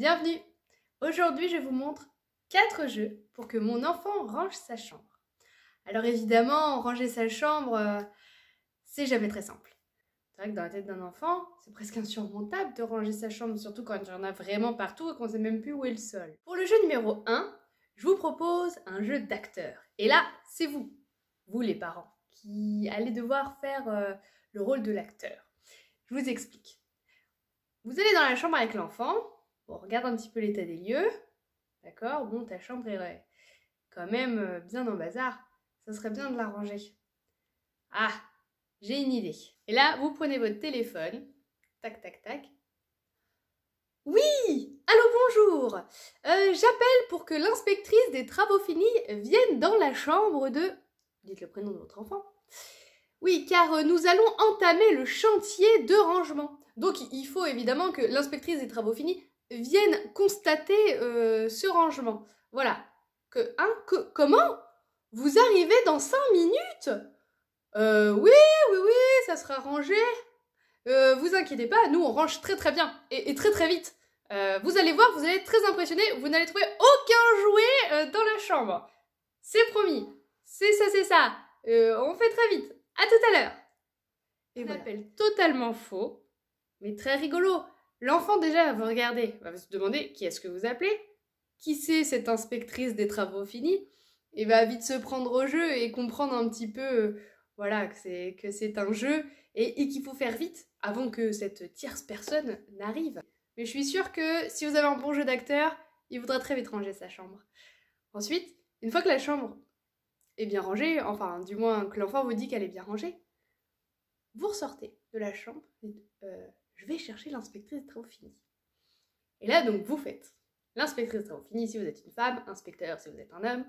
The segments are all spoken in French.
Bienvenue Aujourd'hui, je vous montre 4 jeux pour que mon enfant range sa chambre. Alors évidemment, ranger sa chambre, euh, c'est jamais très simple. C'est vrai que dans la tête d'un enfant, c'est presque insurmontable de ranger sa chambre, surtout quand il y en a vraiment partout et qu'on sait même plus où est le sol. Pour le jeu numéro 1, je vous propose un jeu d'acteur. Et là, c'est vous, vous les parents, qui allez devoir faire euh, le rôle de l'acteur. Je vous explique. Vous allez dans la chambre avec l'enfant, on regarde un petit peu l'état des lieux, d'accord Bon, ta chambre est quand même euh, bien en bazar, ça serait bien de la ranger. Ah, j'ai une idée. Et là, vous prenez votre téléphone, tac, tac, tac. Oui Allô, bonjour euh, J'appelle pour que l'inspectrice des travaux finis vienne dans la chambre de... Dites le prénom de votre enfant. Oui, car euh, nous allons entamer le chantier de rangement. Donc il faut évidemment que l'inspectrice des travaux finis viennent constater euh, ce rangement. Voilà. Que, hein, que, comment Vous arrivez dans 5 minutes euh, Oui, oui, oui, ça sera rangé. Euh, vous inquiétez pas, nous on range très très bien et, très très vite. vous allez voir, vous allez être très impressionné, vous n'allez trouver aucun jouet dans la chambre. C'est promis. C'est ça, c'est ça. on fait très vite. À tout à l'heure. Et voilà. totalement faux, mais très rigolo. L'enfant déjà va vous regarder, va se demander qui est-ce que vous appelez, qui c'est cette inspectrice des travaux finis, et va vite se prendre au jeu et comprendre un petit peu euh, voilà que c'est que c'est un jeu et, qu'il faut faire vite avant que cette tierce personne n'arrive. Mais je suis sûre que si vous avez un bon jeu d'acteur, il voudra très vite ranger sa chambre. Ensuite, une fois que la chambre est bien rangée, enfin du moins que l'enfant vous dit qu'elle est bien rangée, vous ressortez de la chambre, euh, je vais chercher l'inspectrice travaux fini. Et là, donc, vous faites l'inspectrice travaux finis si vous êtes une femme, inspecteur si vous êtes un homme,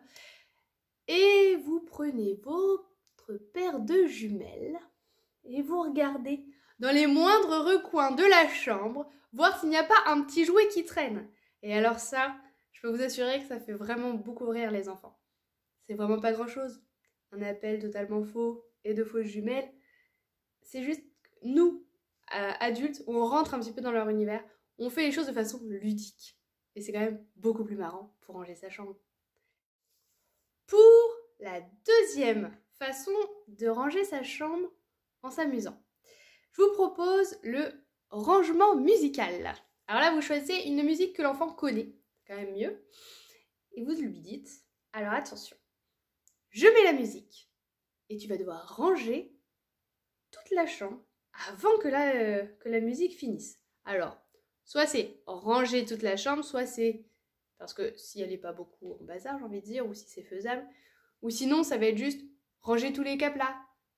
et vous prenez votre paire de jumelles et vous regardez dans les moindres recoins de la chambre, voir s'il n'y a pas un petit jouet qui traîne. Et alors ça, je peux vous assurer que ça fait vraiment beaucoup rire les enfants. C'est vraiment pas grand-chose. Un appel totalement faux et de fausses jumelles. C'est juste nous, euh, adultes on rentre un petit peu dans leur univers, on fait les choses de façon ludique. Et c'est quand même beaucoup plus marrant pour ranger sa chambre. Pour la deuxième façon de ranger sa chambre en s'amusant, je vous propose le rangement musical. Alors là, vous choisissez une musique que l'enfant connaît, quand même mieux, et vous lui dites, alors attention, je mets la musique, et tu vas devoir ranger toute la chambre avant que la, euh, que la musique finisse. Alors, soit c'est ranger toute la chambre, soit c'est... Parce que si elle n'est pas beaucoup en bazar, j'ai envie de dire, ou si c'est faisable, ou sinon ça va être juste ranger tous les caplas,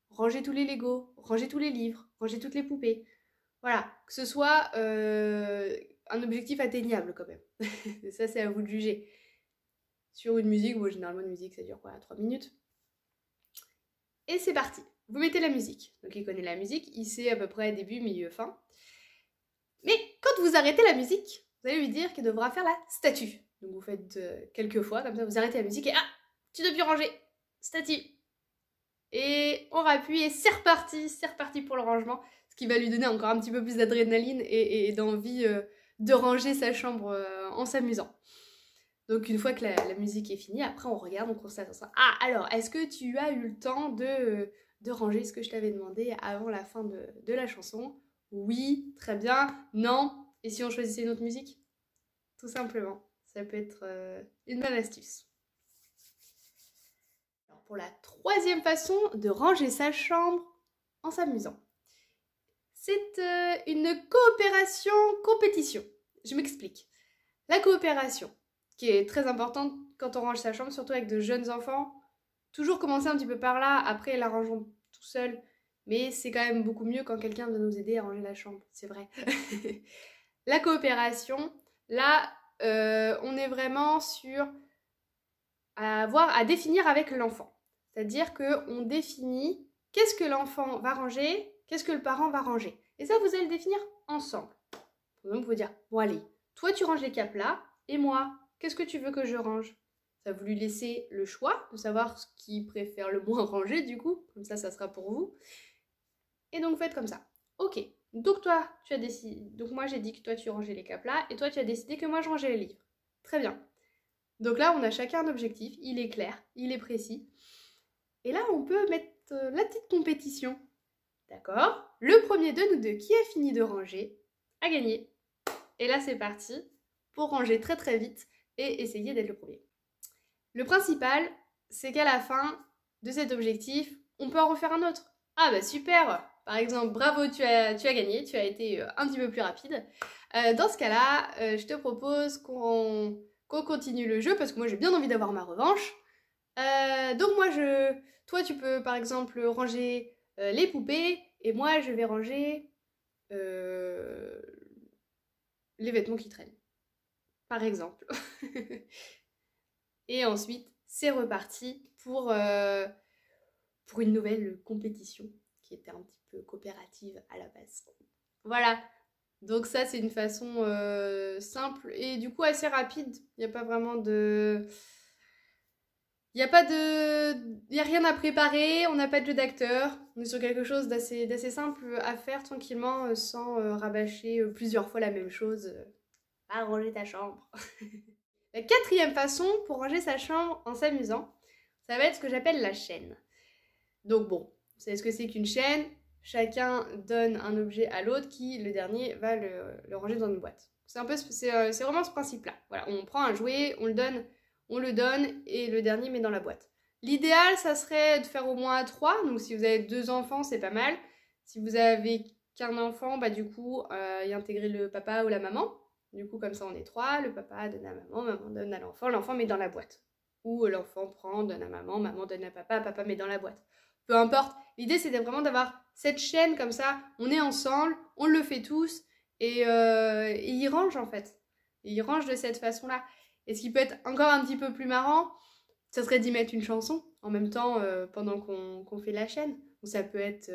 ranger tous les Legos, ranger tous les livres, ranger toutes les poupées. Voilà, que ce soit euh, un objectif atteignable quand même. ça c'est à vous de juger. Sur une musique, ou généralement une musique ça dure quoi 3 minutes. Et c'est parti vous mettez la musique. Donc il connaît la musique, il sait à peu près début, milieu, fin. Mais quand vous arrêtez la musique, vous allez lui dire qu'il devra faire la statue. Donc vous faites euh, quelques fois, comme ça vous arrêtez la musique et ah, tu dois plus ranger. Statue. Et on rappuie et c'est reparti, c'est reparti pour le rangement, ce qui va lui donner encore un petit peu plus d'adrénaline et, d'envie euh, de ranger sa chambre euh, en s'amusant. Donc une fois que la, musique est finie, après on regarde, on constate ça. Ah alors, est-ce que tu as eu le temps de de ranger ce que je t'avais demandé avant la fin de, la chanson. Oui, très bien, non, et si on choisissait une autre musique Tout simplement, ça peut être euh, une bonne astuce. pour la troisième façon de ranger sa chambre en s'amusant. C'est euh, une coopération-compétition. Je m'explique. La coopération, qui est très importante quand on range sa chambre, surtout avec de jeunes enfants, toujours commencer un petit peu par là, après la rangeons tout seul, mais c'est quand même beaucoup mieux quand quelqu'un vient nous aider à ranger la chambre, c'est vrai. la coopération, là, euh, on est vraiment sur à avoir à définir avec l'enfant. C'est-à-dire qu'on définit qu'est-ce que l'enfant va ranger, qu'est-ce que le parent va ranger. Et ça, vous allez le définir ensemble. Donc, vous dire, bon allez, toi tu ranges les capes là, et moi, qu'est-ce que tu veux que je range ça vous lui laisser le choix de savoir ce qu'il préfère le moins ranger du coup, comme ça ça sera pour vous. Et donc faites comme ça. Ok, donc toi tu as décidé, donc moi j'ai dit que toi tu rangeais les capes là, et toi tu as décidé que moi je rangeais les livres. Très bien. Donc là on a chacun un objectif, il est clair, il est précis. Et là on peut mettre euh, la petite compétition. D'accord Le premier de nous deux qui a fini de ranger a gagné. Et là c'est parti pour ranger très très vite et essayer d'être le premier. Le principal, c'est qu'à la fin de cet objectif, on peut en refaire un autre. Ah bah super Par exemple, bravo, tu as, tu as gagné, tu as été euh, un petit peu plus rapide. Euh, dans ce cas-là, euh, je te propose qu'on continue le jeu parce que moi j'ai bien envie d'avoir ma revanche. donc moi je... Toi tu peux par exemple ranger les poupées et moi je vais ranger les vêtements qui traînent. Par exemple. Et ensuite, c'est reparti pour, euh, pour une nouvelle compétition qui était un petit peu coopérative à la base. Voilà, donc ça c'est une façon euh, simple et du coup assez rapide. Il n'y a pas vraiment de... Il n'y a pas de... rien à préparer, on n'a pas de jeu d'acteur. On est sur quelque chose d'assez simple à faire tranquillement euh, sans rabâcher plusieurs fois la même chose. Arranger ta chambre. La quatrième façon pour ranger sa chambre en s'amusant, ça va être ce que j'appelle la chaîne. Donc bon, vous savez ce que c'est qu'une chaîne Chacun donne un objet à l'autre qui, le dernier, va le, ranger dans une boîte. C'est un peu, euh, c'est vraiment ce principe-là. Voilà, on prend un jouet, on le donne, on le donne et le dernier met dans la boîte. L'idéal, ça serait de faire au moins trois. Donc si vous avez deux enfants, c'est pas mal. Si vous avez qu'un enfant, bah du coup, euh, y intégrer le papa ou la maman. Du coup, comme ça, on est trois. Le papa donne à maman, maman donne à l'enfant, l'enfant met dans la boîte. Ou euh, l'enfant prend, donne à maman, maman donne à papa, papa met dans la boîte. Peu importe. L'idée, c'était vraiment d'avoir cette chaîne comme ça. On est ensemble, on le fait tous. Et, euh, il range en fait. Il range de cette façon-là. Et ce qui peut être encore un petit peu plus marrant, ça serait d'y mettre une chanson en même temps euh, pendant qu'on fait la chaîne. ou ça peut être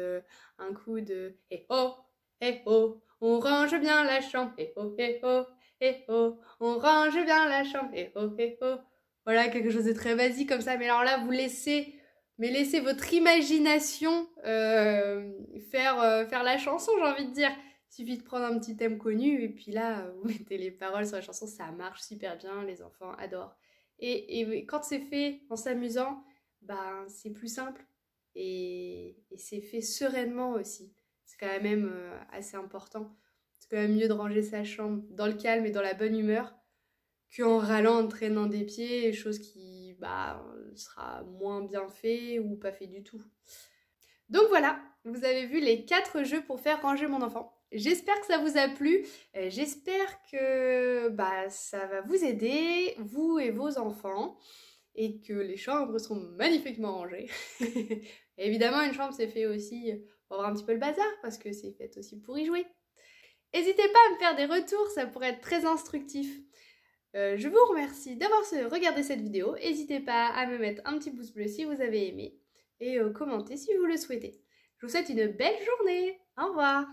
un coup de et oh, eh oh, on range bien la chambre, eh oh, eh oh, eh oh, on range bien la chambre, eh oh, eh oh. Voilà, quelque chose de très basique comme ça, mais alors là, vous laissez, mais laissez votre imagination euh, faire, euh, faire la chanson, j'ai envie de dire. Il suffit de prendre un petit thème connu et puis là, vous mettez les paroles sur la chanson, ça marche super bien, les enfants adorent. Et, quand c'est fait en s'amusant, ben, c'est plus simple et c'est fait sereinement aussi quand même euh, assez important. C'est quand même mieux de ranger sa chambre dans le calme et dans la bonne humeur qu'en râlant, en traînant des pieds, chose qui bah, sera moins bien fait ou pas fait du tout. Donc voilà, vous avez vu les quatre jeux pour faire ranger mon enfant. J'espère que ça vous a plu, euh, j'espère que bah, ça va vous aider, vous et vos enfants, et que les chambres seront magnifiquement rangées. Évidemment, une chambre c'est fait aussi va voir un petit peu le bazar parce que c'est fait aussi pour y jouer. N'hésitez pas à me faire des retours, ça pourrait être très instructif. Euh, je vous remercie d'avoir regardé cette vidéo. N'hésitez pas à me mettre un petit pouce bleu si vous avez aimé et euh, commenter si vous le souhaitez. Je vous souhaite une belle journée. Au revoir.